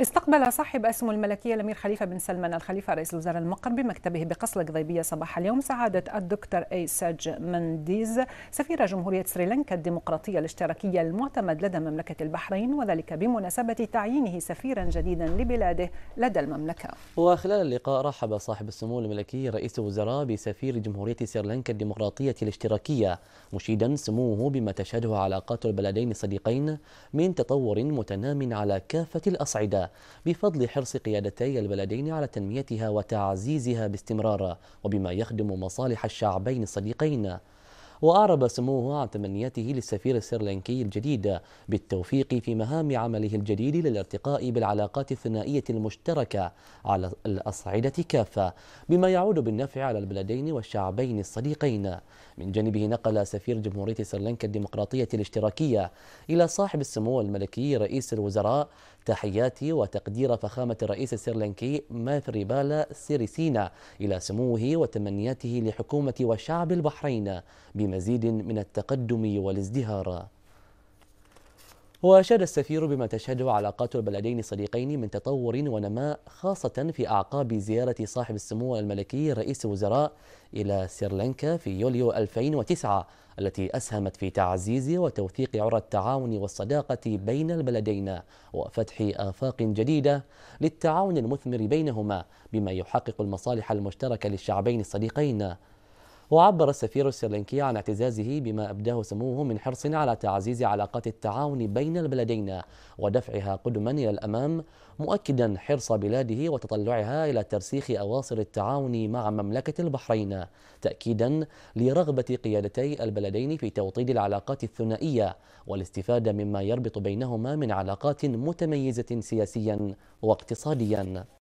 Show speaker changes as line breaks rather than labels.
استقبل صاحب اسمه الملكية الأمير خليفة بن سلمان الخليفة رئيس الوزراء المقر بمكتبه بقصر القضيبية صباح اليوم سعادة الدكتور أي ساج منديز سفير جمهورية سريلانكا الديمقراطية الاشتراكية المعتمد لدى مملكة البحرين وذلك بمناسبة تعيينه سفيرا جديدا لبلاده لدى المملكة
وخلال اللقاء رحب صاحب السمو الملكي رئيس الوزراء بسفير جمهورية سريلانكا الديمقراطية الاشتراكية مشيدا سموه بما تشهده علاقات البلدين الصديقين من تطور متنام على كافة الأصعدة بفضل حرص قيادتي البلدين على تنميتها وتعزيزها باستمرار وبما يخدم مصالح الشعبين الصديقين وأعرب سموه عن تمنياته للسفير السريلانكي الجديد بالتوفيق في مهام عمله الجديد للارتقاء بالعلاقات الثنائية المشتركة على الأصعدة كافة بما يعود بالنفع على البلدين والشعبين الصديقين من جانبه نقل سفير جمهورية سريلانكا الديمقراطية الاشتراكية إلى صاحب السمو الملكي رئيس الوزراء تحياتي وتقدير فخامة الرئيس السريلانكي ماثريبالا سيريسينا إلى سموه وتمنياته لحكومة وشعب البحرين بمزيد من التقدم والازدهار وأشاد السفير بما تشهده علاقات البلدين الصديقين من تطور ونماء خاصة في أعقاب زيارة صاحب السمو الملكي رئيس الوزراء إلى سريلانكا في يوليو 2009 التي أسهمت في تعزيز وتوثيق عرى التعاون والصداقة بين البلدين وفتح آفاق جديدة للتعاون المثمر بينهما بما يحقق المصالح المشتركة للشعبين الصديقين وعبر السفير السريلانكي عن اعتزازه بما أبداه سموه من حرص على تعزيز علاقات التعاون بين البلدين ودفعها قدما إلى الأمام مؤكدا حرص بلاده وتطلعها إلى ترسيخ أواصر التعاون مع مملكة البحرين تأكيدا لرغبة قيادتي البلدين في توطيد العلاقات الثنائية والاستفادة مما يربط بينهما من علاقات متميزة سياسيا واقتصاديا